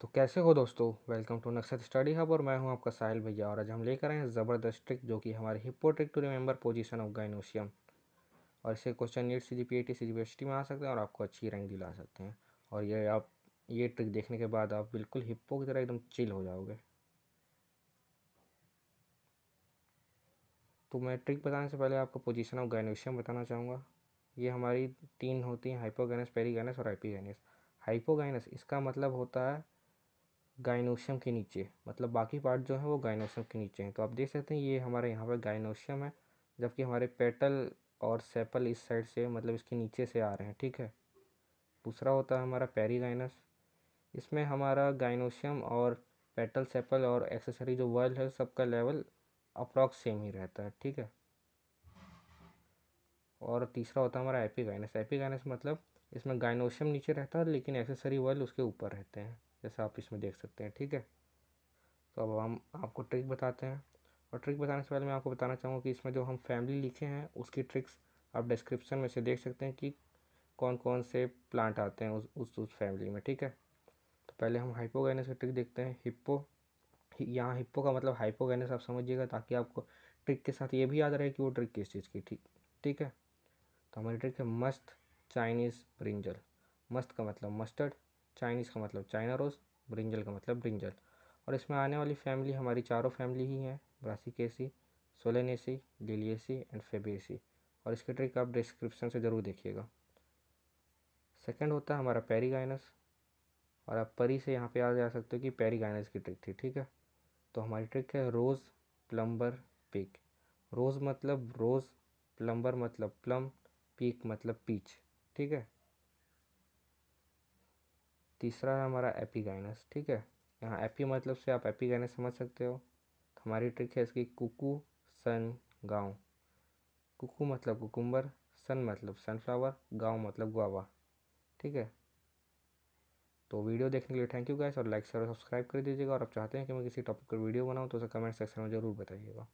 तो कैसे हो दोस्तों welcome to Naxal study hub और मैं हूं आपका साहिल भैया और आज हम लेकर आए हैं ज़बरदस्त ट्रिक जो कि हमारे hippo trick to remember position of gynoecium और इसे question NEET C G P A T में आ सकते हैं और आपको अच्छी रैंक दिला सकते हैं और ये आप ये ट्रिक देखने के बाद आप बिल्कुल हिप्पो की तरह एकदम चिल हो जाओगे तो मैं ट्रिक बताने से पहले आपको पोजीशन ऑफ गाइनोशियम बताना चाहूँगा ये हमारी तीन होती हैं हाइपोगैनस पेरीगैनस और हाइपीगैनस हाइपोगैनस इसका मतलब होता है गाइनोशियम के नीचे मतलब बाकी पार्ट जो है वो गाइनोशियम के नीचे हैं तो आप देख सकते हैं ये हमारे यहाँ पर गाइनोशियम है जबकि हमारे पेटल और सेपल इस साइड से मतलब इसके नीचे से आ रहे हैं ठीक है दूसरा होता है हमारा पेरीगाइनस इसमें हमारा गाइनोशियम और पेटल सेपल और एक्सेसरी जो वर्ल्ड है सबका लेवल अप्रॉक्स सेम ही रहता है ठीक है और तीसरा होता है हमारा एपीगाइनस एपीगाइनस मतलब इसमें गाइनोशियम नीचे रहता है लेकिन एक्सेसरी वर्ल्ड उसके ऊपर रहते हैं जैसा आप इसमें देख सकते हैं ठीक है तो अब हम आपको ट्रिक बताते हैं और ट्रिक बताने से पहले मैं आपको बताना चाहूँगा कि इसमें जो हम फैमिली लिखे हैं उसकी ट्रिक्स आप डिस्क्रिप्शन में से देख सकते हैं कि कौन कौन से प्लांट आते हैं उस उस, उस फैमिली में ठीक है तो पहले हम हाइपोगैनस का ट्रिक देखते हैं हिप्पो यहाँ हिप्पो का मतलब हाइपोगैनस आप समझिएगा ताकि आपको ट्रिक के साथ ये भी याद रहे कि वो ट्रिक किस चीज़ की ठीक ठीक है तो हमारी ट्रिक है मस्त चाइनीज़ ब्रिंजल मस्त का मतलब मस्टर्ड चाइनीज़ का मतलब चाइना रोज़ ब्रिंजल का मतलब ब्रिंजल और इसमें आने वाली फैमिली हमारी चारों फैमिली ही हैं Brassicaceae Solanaceae Liliaceae and Fabaceae और इसके ट्रिक आप डिस्क्रिप्शन से ज़रूर देखिएगा सेकंड होता है हमारा पेरीगाइनस और आप परी से यहाँ पे आ जा सकते हो कि पेरीगाइनस की ट्रिक थी ठीक है तो हमारी ट्रिक है रोज़ प्लम्बर पिक रोज़ मतलब रोज़ प्लम्बर मतलब प्लम पीक मतलब पीच ठीक है तीसरा है हमारा एपीगाइनस ठीक है यहाँ एपी मतलब से आप एपीगाइनस समझ सकते हो हमारी ट्रिक है इसकी कुकू सन गाँव कुकू मतलब कुकुम्बर सन मतलब सनफ्लावर गाँव मतलब गुआवा ठीक है तो वीडियो देखने के लिए थैंक यू गैस और लाइक शेयर और सब्सक्राइब कर दीजिएगा और आप चाहते हैं कि मैं किसी टॉपिक पर वीडियो बनाऊँ तो उसे कमेंट सेक्शन में ज़रूर बताइएगा